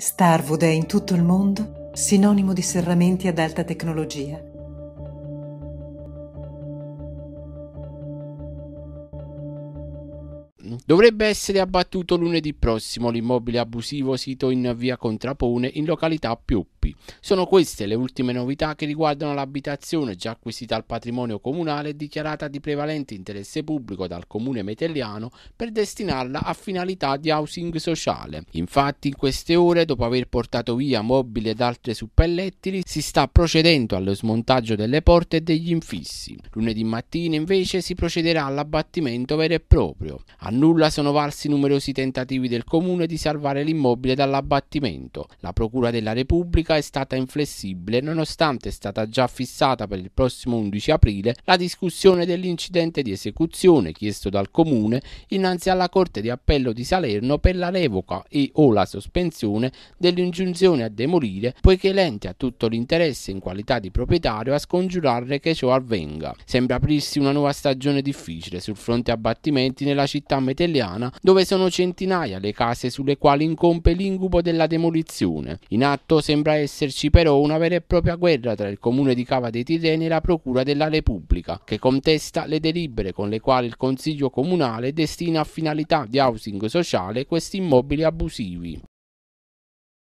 Starwood è in tutto il mondo sinonimo di serramenti ad alta tecnologia. Dovrebbe essere abbattuto lunedì prossimo l'immobile abusivo sito in via Contrapone in località Più gruppi. Sono queste le ultime novità che riguardano l'abitazione già acquisita al patrimonio comunale e dichiarata di prevalente interesse pubblico dal comune metelliano per destinarla a finalità di housing sociale. Infatti in queste ore, dopo aver portato via mobili ed altre suppellettili, si sta procedendo allo smontaggio delle porte e degli infissi. Lunedì mattina invece si procederà all'abbattimento vero e proprio. A nulla sono valsi numerosi tentativi del comune di salvare l'immobile dall'abbattimento. La Procura della Repubblica è stata inflessibile nonostante è stata già fissata per il prossimo 11 aprile la discussione dell'incidente di esecuzione chiesto dal Comune innanzi alla Corte di Appello di Salerno per la revoca e o la sospensione dell'ingiunzione a demolire poiché l'ente ha tutto l'interesse in qualità di proprietario a scongiurare che ciò avvenga. Sembra aprirsi una nuova stagione difficile sul fronte abbattimenti nella città metelliana dove sono centinaia le case sulle quali incombe l'incubo della demolizione. In atto sembra esserci però una vera e propria guerra tra il comune di Cava dei Tirreni e la procura della Repubblica, che contesta le delibere con le quali il consiglio comunale destina a finalità di housing sociale questi immobili abusivi.